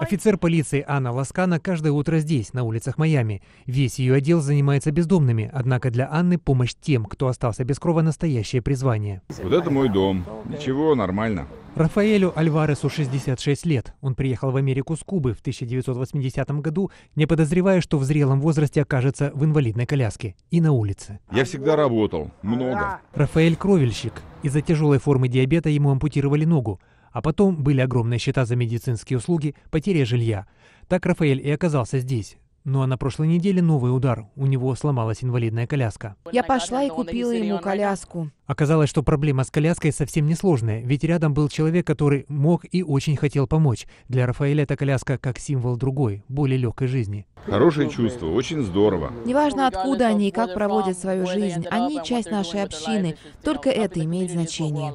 Офицер полиции Анна Ласкана каждое утро здесь, на улицах Майами. Весь ее отдел занимается бездомными, однако для Анны помощь тем, кто остался без крова, настоящее призвание. Вот это мой дом. Ничего, нормально. Рафаэлю Альваресу 66 лет. Он приехал в Америку с Кубы в 1980 году, не подозревая, что в зрелом возрасте окажется в инвалидной коляске и на улице. Я всегда работал. Много. Рафаэль – кровельщик. Из-за тяжелой формы диабета ему ампутировали ногу. А потом были огромные счета за медицинские услуги, потеря жилья. Так Рафаэль и оказался здесь. Ну а на прошлой неделе новый удар. У него сломалась инвалидная коляска. Я пошла и купила ему коляску. Оказалось, что проблема с коляской совсем не сложная, ведь рядом был человек, который мог и очень хотел помочь. Для Рафаэля эта коляска как символ другой, более легкой жизни. Хорошее чувство, очень здорово. Неважно, откуда они и как проводят свою жизнь, они часть нашей общины. Только это имеет значение.